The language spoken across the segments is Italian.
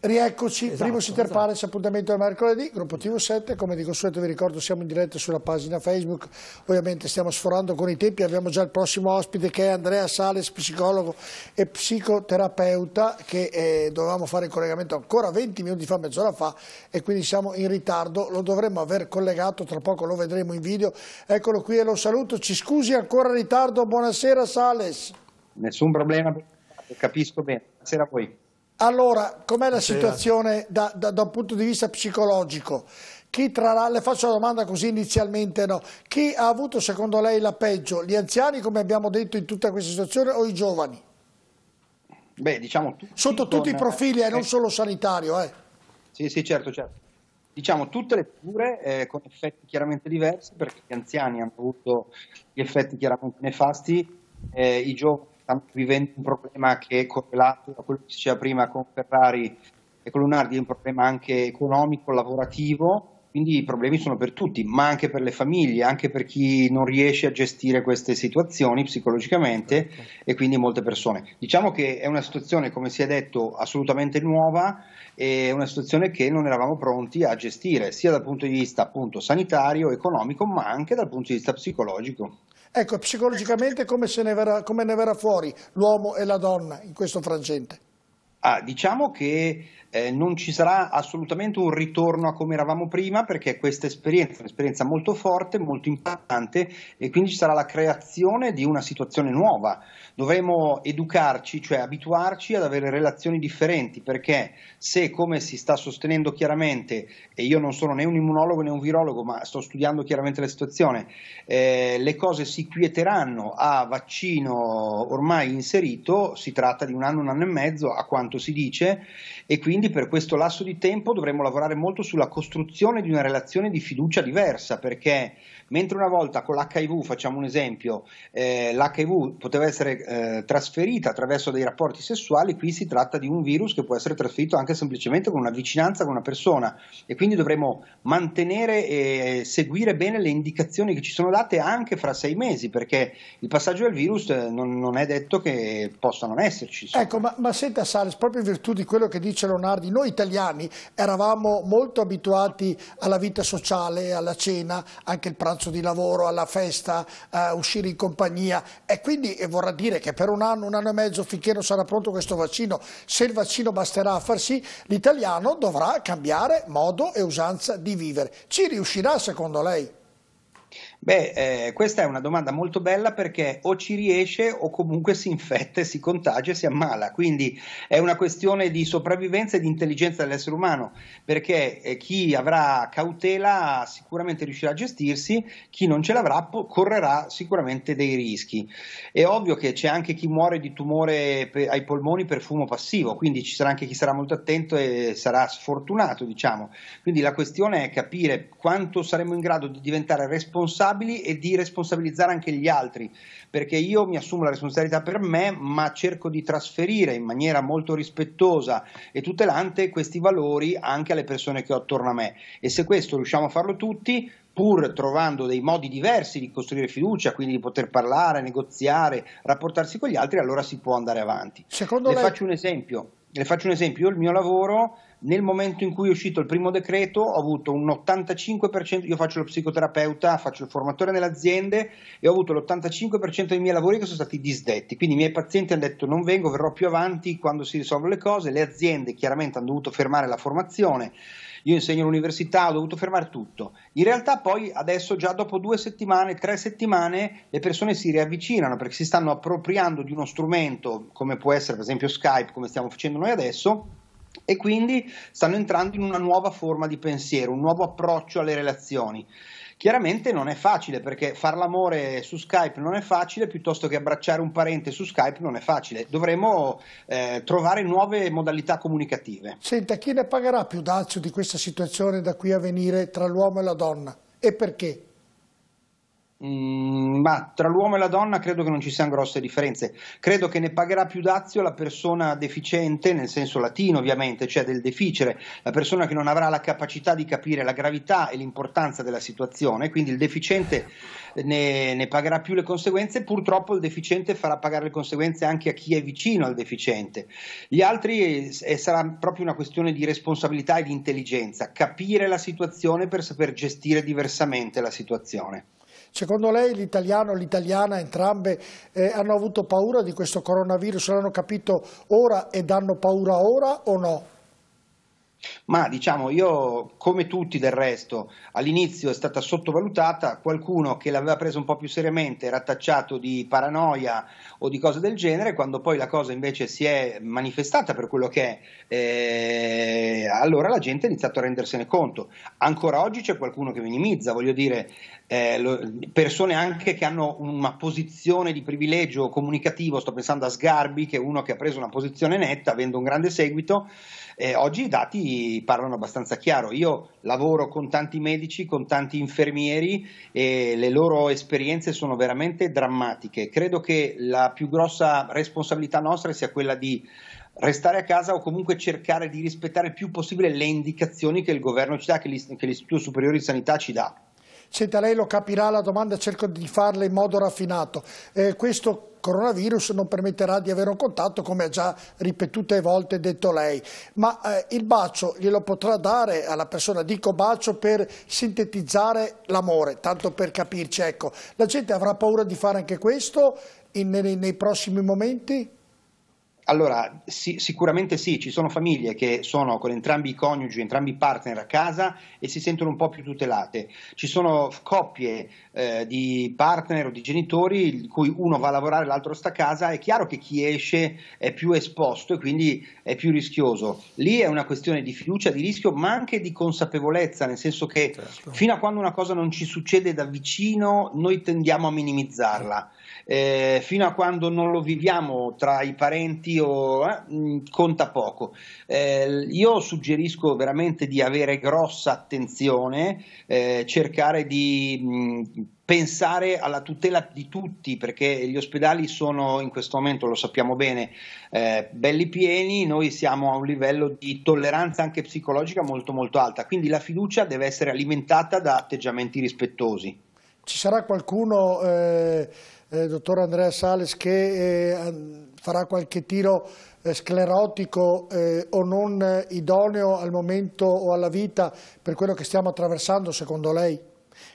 Rieccoci, esatto, primo Sitter esatto. Pares, appuntamento del mercoledì, gruppo TV7, come di consueto vi ricordo siamo in diretta sulla pagina Facebook, ovviamente stiamo sforando con i tempi, abbiamo già il prossimo ospite che è Andrea Sales, psicologo e psicoterapeuta che eh, dovevamo fare il collegamento ancora 20 minuti fa, mezz'ora fa e quindi siamo in ritardo, lo dovremmo aver collegato, tra poco lo vedremo in video, eccolo qui e lo saluto, ci scusi ancora in ritardo, buonasera Sales. Nessun problema, capisco bene, buonasera a voi. Allora, com'è la eh. situazione da, da, da, un punto di vista psicologico? Chi tra le faccio la domanda così inizialmente no. Chi ha avuto secondo lei la peggio? Gli anziani, come abbiamo detto in tutta questa situazione, o i giovani? Beh, diciamo tutti Sotto con... tutti i profili, e eh, non eh, solo sanitario. Eh. Sì, sì, certo, certo. Diciamo tutte le cure eh, con effetti chiaramente diversi, perché gli anziani hanno avuto gli effetti chiaramente nefasti, eh, i giovani stiamo vivendo un problema che è correlato a quello che si diceva prima con Ferrari e con Lunardi, è un problema anche economico, lavorativo, quindi i problemi sono per tutti, ma anche per le famiglie, anche per chi non riesce a gestire queste situazioni psicologicamente certo. e quindi molte persone. Diciamo che è una situazione, come si è detto, assolutamente nuova, e una situazione che non eravamo pronti a gestire, sia dal punto di vista appunto sanitario, economico, ma anche dal punto di vista psicologico. Ecco, psicologicamente come, ne verrà, come ne verrà fuori l'uomo e la donna in questo frangente? Ah, diciamo che eh, non ci sarà assolutamente un ritorno a come eravamo prima perché questa esperienza è un'esperienza molto forte, molto importante e quindi ci sarà la creazione di una situazione nuova. Dovremo educarci, cioè abituarci ad avere relazioni differenti perché se come si sta sostenendo chiaramente, e io non sono né un immunologo né un virologo ma sto studiando chiaramente la situazione, eh, le cose si quieteranno a vaccino ormai inserito, si tratta di un anno, un anno e mezzo a quanto quanto si dice e quindi per questo lasso di tempo dovremo lavorare molto sulla costruzione di una relazione di fiducia diversa perché mentre una volta con l'HIV, facciamo un esempio, eh, l'HIV poteva essere eh, trasferita attraverso dei rapporti sessuali, qui si tratta di un virus che può essere trasferito anche semplicemente con una vicinanza con una persona e quindi dovremo mantenere e seguire bene le indicazioni che ci sono date anche fra sei mesi perché il passaggio del virus eh, non, non è detto che possa non esserci. Ecco, ma, ma senta Sars, proprio in virtù di quello che dice Leonardi, noi italiani eravamo molto abituati alla vita sociale, alla cena, anche il pranzo di lavoro, alla festa, a eh, uscire in compagnia e quindi vorrà dire che per un anno, un anno e mezzo, finché non sarà pronto questo vaccino, se il vaccino basterà a far sì, l'italiano dovrà cambiare modo e usanza di vivere. Ci riuscirà secondo lei? Beh, eh, questa è una domanda molto bella perché o ci riesce o comunque si infetta, si contagia e si ammala, quindi è una questione di sopravvivenza e di intelligenza dell'essere umano, perché eh, chi avrà cautela sicuramente riuscirà a gestirsi, chi non ce l'avrà po- correrà sicuramente dei rischi. È ovvio che c'è anche chi muore di tumore pe- ai polmoni per fumo passivo, quindi ci sarà anche chi sarà molto attento e sarà sfortunato, diciamo. Quindi la questione è capire quanto saremo in grado di diventare responsabili responsabili e di responsabilizzare anche gli altri, perché io mi assumo la responsabilità per me, ma cerco di trasferire in maniera molto rispettosa e tutelante questi valori anche alle persone che ho attorno a me. E se questo riusciamo a farlo tutti, pur trovando dei modi diversi di costruire fiducia, quindi di poter parlare, negoziare, rapportarsi con gli altri, allora si può andare avanti. Secondo le lei... faccio un esempio. Le faccio un esempio, io il mio lavoro nel momento in cui è uscito il primo decreto ho avuto un 85%, io faccio lo psicoterapeuta, faccio il formatore nelle aziende e ho avuto l'85% dei miei lavori che sono stati disdetti, quindi i miei pazienti hanno detto non vengo, verrò più avanti quando si risolvono le cose, le aziende chiaramente hanno dovuto fermare la formazione, io insegno all'università, ho dovuto fermare tutto. In realtà poi adesso già dopo due settimane, tre settimane, le persone si riavvicinano perché si stanno appropriando di uno strumento come può essere per esempio Skype, come stiamo facendo noi adesso e quindi stanno entrando in una nuova forma di pensiero, un nuovo approccio alle relazioni. Chiaramente non è facile perché far l'amore su Skype non è facile, piuttosto che abbracciare un parente su Skype non è facile. Dovremo eh, trovare nuove modalità comunicative. Senta, chi ne pagherà più dazio di questa situazione da qui a venire tra l'uomo e la donna e perché? Mm, ma tra l'uomo e la donna credo che non ci siano grosse differenze. Credo che ne pagherà più dazio la persona deficiente, nel senso latino ovviamente, cioè del deficere, la persona che non avrà la capacità di capire la gravità e l'importanza della situazione, quindi il deficiente eh, ne, ne pagherà più le conseguenze, purtroppo il deficiente farà pagare le conseguenze anche a chi è vicino al deficiente. Gli altri eh, eh sarà proprio una questione di responsabilità e di intelligenza, capire la situazione per saper gestire diversamente la situazione. Secondo lei l'italiano e l'italiana entrambe eh, hanno avuto paura di questo coronavirus, l'hanno capito ora ed hanno paura ora o no? Ma diciamo io, come tutti del resto, all'inizio è stata sottovalutata, qualcuno che l'aveva presa un po' più seriamente era tacciato di paranoia o di cose del genere, quando poi la cosa invece si è manifestata per quello che è, eh, allora la gente ha iniziato a rendersene conto. Ancora oggi c'è qualcuno che minimizza, voglio dire, eh, persone anche che hanno una posizione di privilegio comunicativo, sto pensando a Sgarbi che è uno che ha preso una posizione netta avendo un grande seguito, eh, oggi i dati parlano abbastanza chiaro, io lavoro con tanti medici, con tanti infermieri e le loro esperienze sono veramente drammatiche, credo che la più grossa responsabilità nostra sia quella di restare a casa o comunque cercare di rispettare il più possibile le indicazioni che il governo ci dà, che l'Istituto Superiore di Sanità ci dà. Senta, lei lo capirà la domanda, cerco di farla in modo raffinato. Eh, questo coronavirus non permetterà di avere un contatto, come ha già ripetute volte detto lei. Ma eh, il bacio glielo potrà dare alla persona, dico bacio per sintetizzare l'amore, tanto per capirci. Ecco, la gente avrà paura di fare anche questo in, nei, nei prossimi momenti? Allora, sì, sicuramente sì, ci sono famiglie che sono con entrambi i coniugi, entrambi i partner a casa e si sentono un po' più tutelate. Ci sono coppie eh, di partner o di genitori in cui uno va a lavorare e l'altro sta a casa, è chiaro che chi esce è più esposto e quindi è più rischioso. Lì è una questione di fiducia, di rischio, ma anche di consapevolezza, nel senso che certo. fino a quando una cosa non ci succede da vicino, noi tendiamo a minimizzarla. Certo eh, fino a quando non lo viviamo tra i parenti o, eh, mm, conta poco. Eh, io suggerisco veramente di avere grossa attenzione, eh, cercare di mh, mm, pensare alla tutela di tutti perché gli ospedali sono in questo momento, lo sappiamo bene, eh, belli pieni, noi siamo a un livello di tolleranza anche psicologica molto molto alta, quindi la fiducia deve essere alimentata da atteggiamenti rispettosi. Ci sarà qualcuno... Eh eh, dottor Andrea Sales che eh, farà qualche tiro eh, sclerotico eh, o non idoneo al momento o alla vita per quello che stiamo attraversando secondo lei?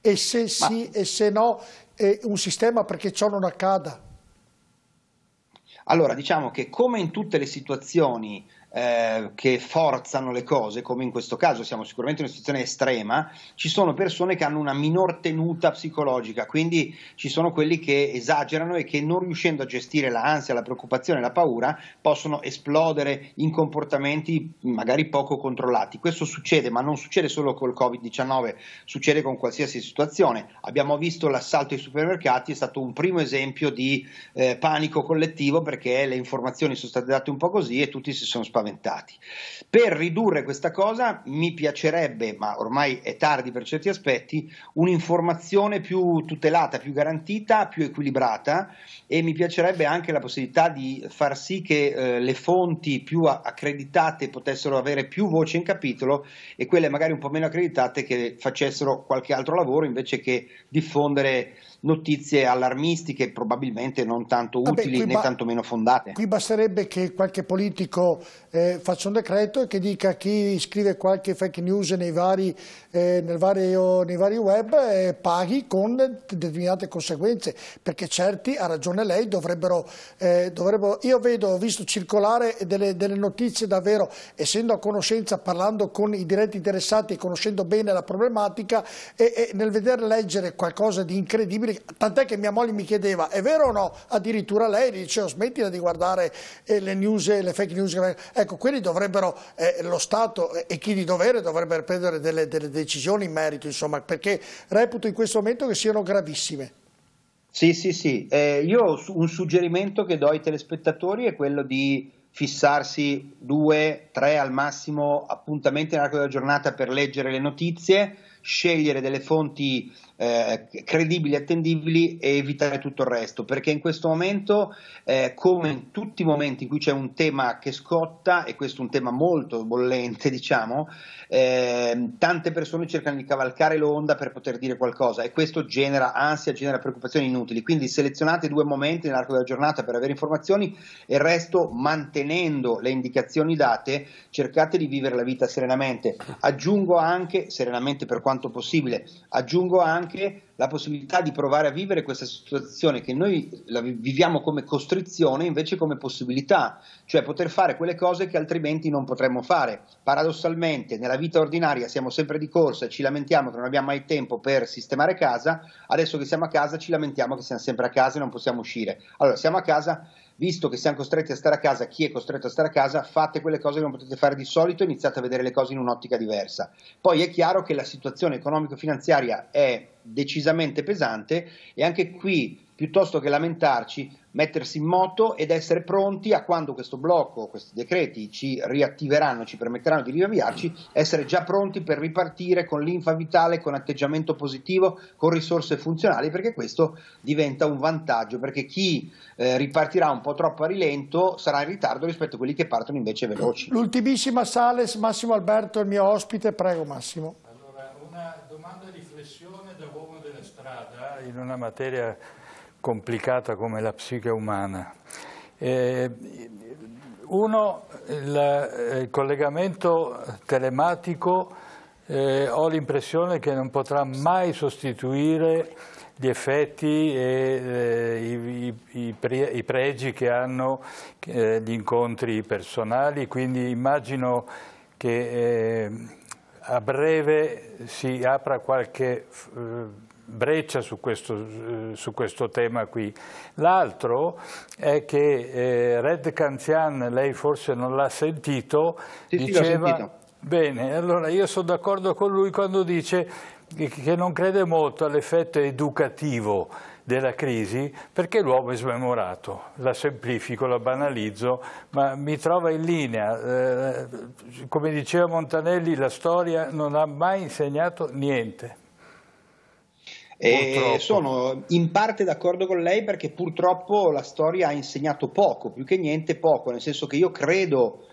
E se sì Ma... e se no eh, un sistema perché ciò non accada? Allora, diciamo che come in tutte le situazioni eh, che forzano le cose, come in questo caso siamo sicuramente in una situazione estrema, ci sono persone che hanno una minor tenuta psicologica, quindi ci sono quelli che esagerano e che non riuscendo a gestire l'ansia, la preoccupazione, la paura, possono esplodere in comportamenti magari poco controllati. Questo succede, ma non succede solo col Covid-19, succede con qualsiasi situazione. Abbiamo visto l'assalto ai supermercati, è stato un primo esempio di eh, panico collettivo perché le informazioni sono state date un po' così e tutti si sono spaventati spaventati. Per ridurre questa cosa mi piacerebbe, ma ormai è tardi per certi aspetti, un'informazione più tutelata, più garantita, più equilibrata e mi piacerebbe anche la possibilità di far sì che eh, le fonti più accreditate potessero avere più voce in capitolo e quelle magari un po' meno accreditate che facessero qualche altro lavoro invece che diffondere notizie allarmistiche, probabilmente non tanto utili Vabbè, né tantomeno fondate. Qui basterebbe che qualche politico eh, faccia un decreto e che dica chi scrive qualche fake news nei vari, eh, vario, nei vari web eh, paghi con determinate conseguenze, perché certi, ha ragione lei, dovrebbero... Eh, dovrebbero io vedo, ho visto circolare delle, delle notizie davvero, essendo a conoscenza, parlando con i diretti interessati, conoscendo bene la problematica e, e nel vedere leggere qualcosa di incredibile tant'è che mia moglie mi chiedeva, è vero o no? Addirittura lei diceva, smettila di guardare eh, le news, le fake news. Ecco, quelli dovrebbero, eh, lo Stato eh, e chi di dovere dovrebbero prendere delle, delle decisioni in merito, insomma, perché reputo in questo momento che siano gravissime. Sì, sì, sì. Eh, io un suggerimento che do ai telespettatori è quello di fissarsi due, tre al massimo appuntamenti nell'arco della giornata per leggere le notizie scegliere delle fonti eh, credibili, attendibili e evitare tutto il resto, perché in questo momento, eh, come in tutti i momenti in cui c'è un tema che scotta, e questo è un tema molto bollente, diciamo, eh, tante persone cercano di cavalcare l'onda per poter dire qualcosa e questo genera ansia, genera preoccupazioni inutili. Quindi selezionate due momenti nell'arco della giornata per avere informazioni e il resto, mantenendo le indicazioni date, cercate di vivere la vita serenamente. Aggiungo anche, serenamente per quanto quanto possibile. Aggiungo anche la possibilità di provare a vivere questa situazione che noi la viviamo come costrizione invece come possibilità, cioè poter fare quelle cose che altrimenti non potremmo fare. Paradossalmente nella vita ordinaria siamo sempre di corsa e ci lamentiamo che non abbiamo mai tempo per sistemare casa, adesso che siamo a casa ci lamentiamo che siamo sempre a casa e non possiamo uscire. Allora siamo a casa visto che siamo costretti a stare a casa, chi è costretto a stare a casa, fate quelle cose che non potete fare di solito, e iniziate a vedere le cose in un'ottica diversa. Poi è chiaro che la situazione economico-finanziaria è decisamente pesante e anche qui piuttosto che lamentarci, mettersi in moto ed essere pronti a quando questo blocco, questi decreti ci riattiveranno, ci permetteranno di riavviarci, essere già pronti per ripartire con linfa vitale, con atteggiamento positivo, con risorse funzionali, perché questo diventa un vantaggio, perché chi eh, ripartirà un po' troppo a rilento sarà in ritardo rispetto a quelli che partono invece veloci. L'ultimissima Sales, Massimo Alberto, il mio ospite, prego Massimo. Allora, una domanda di riflessione da uomo della strada eh, in una materia complicata come la psiche umana. Eh, uno, il, eh, il, collegamento telematico eh, ho l'impressione che non potrà mai sostituire gli effetti e eh, i, i, i, pregi che hanno eh, gli incontri personali, quindi immagino che eh, a breve si apra qualche breccia su questo, su questo tema qui. L'altro è che eh, Red Canzian, lei forse non l'ha sentito, sì, diceva... Sì, Bene, allora io sono d'accordo con lui quando dice che non crede molto all'effetto educativo della crisi perché l'uomo è smemorato, la semplifico, la banalizzo, ma mi trova in linea. Eh, come diceva Montanelli, la storia non ha mai insegnato niente. E sono in parte d'accordo con lei perché purtroppo la storia ha insegnato poco, più che niente poco, nel senso che io credo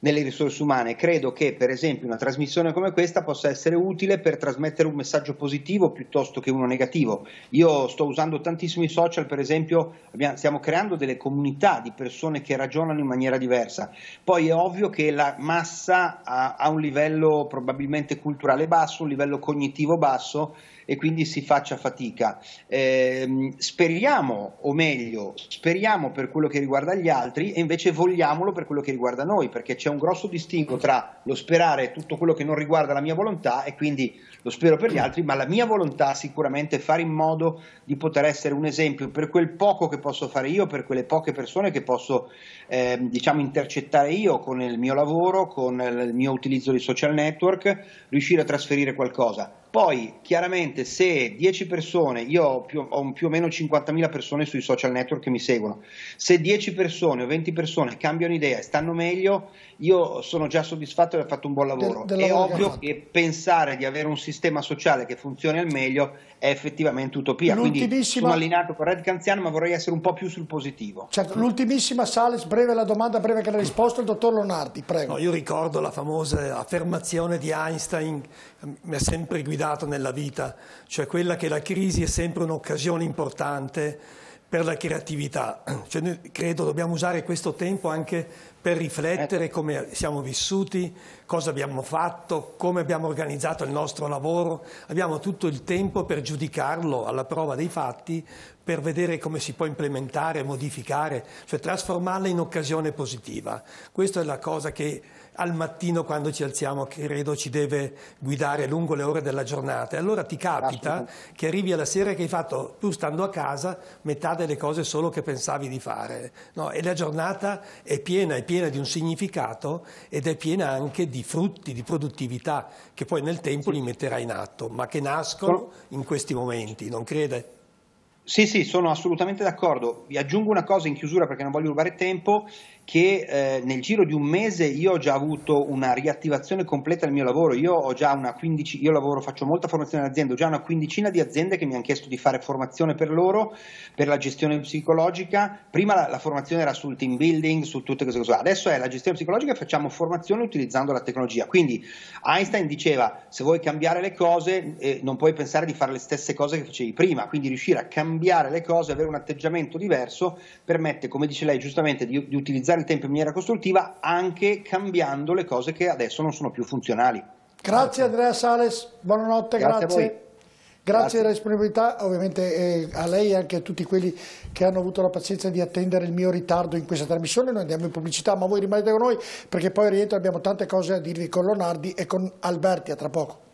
nelle risorse umane. Credo che per esempio una trasmissione come questa possa essere utile per trasmettere un messaggio positivo piuttosto che uno negativo. Io sto usando tantissimi social, per esempio abbiamo, stiamo creando delle comunità di persone che ragionano in maniera diversa. Poi è ovvio che la massa ha, ha un livello probabilmente culturale basso, un livello cognitivo basso e quindi si faccia fatica. Eh, speriamo, o meglio, speriamo per quello che riguarda gli altri e invece vogliamolo per quello che riguarda noi, perché c'è c'è un grosso distinguo tra lo sperare e tutto quello che non riguarda la mia volontà e quindi lo spero per gli altri, ma la mia volontà sicuramente è fare in modo di poter essere un esempio per quel poco che posso fare io, per quelle poche persone che posso eh, diciamo intercettare io con il mio lavoro, con il mio utilizzo di social network, riuscire a trasferire qualcosa. Poi chiaramente se 10 persone, io ho più, ho più, o meno 50.000 persone sui social network che mi seguono, se 10 persone o 20 persone cambiano idea e stanno meglio, io sono già soddisfatto di aver fatto un buon lavoro. Del, lavoro è ovvio che, che pensare di avere un sistema sociale che funzioni al meglio è effettivamente utopia. Quindi sono allineato con Red Canziano ma vorrei essere un po' più sul positivo. Certo, L'ultimissima Sales, breve la domanda, breve che la risposta, il dottor Lonardi, prego. No, io ricordo la famosa affermazione di Einstein, mi ha sempre guidato capitato nella vita, cioè quella che la crisi è sempre un'occasione importante per la creatività. Cioè noi credo dobbiamo usare questo tempo anche per riflettere eh. come siamo vissuti, cosa abbiamo fatto, come abbiamo organizzato il nostro lavoro. Abbiamo tutto il tempo per giudicarlo alla prova dei fatti per vedere come si può implementare, modificare, cioè trasformarla in occasione positiva. Questa è la cosa che al mattino quando ci alziamo credo ci deve guidare lungo le ore della giornata. allora ti capita che arrivi alla sera che hai fatto, tu stando a casa, metà delle cose solo che pensavi di fare. No? E la giornata è piena, è piena di un significato ed è piena anche di frutti, di produttività che poi nel tempo li metterai in atto, ma che nascono in questi momenti, non crede? Sì, sì, sono assolutamente d'accordo. Vi aggiungo una cosa in chiusura perché non voglio rubare tempo che eh, nel giro di un mese io ho già avuto una riattivazione completa del mio lavoro. Io ho già una 15, io lavoro, faccio molta formazione in azienda, ho già una quindicina di aziende che mi hanno chiesto di fare formazione per loro, per la gestione psicologica. Prima la, la formazione era sul team building, su tutte queste cose. Adesso è la gestione psicologica e facciamo formazione utilizzando la tecnologia. Quindi Einstein diceva: se vuoi cambiare le cose, eh, non puoi pensare di fare le stesse cose che facevi prima. Quindi riuscire a cambiare le cose, avere un atteggiamento diverso, permette, come dice lei giustamente, di, di utilizzare il tempo in maniera costruttiva anche cambiando le cose che adesso non sono più funzionali. Grazie, grazie. Andrea Sales, buonanotte, grazie. grazie. Grazie, Grazie della disponibilità, ovviamente eh, a lei e anche a tutti quelli che hanno avuto la pazienza di attendere il mio ritardo in questa trasmissione, noi andiamo in pubblicità ma voi rimanete con noi perché poi rientro abbiamo tante cose da dirvi con Lonardi e con Alberti a tra poco.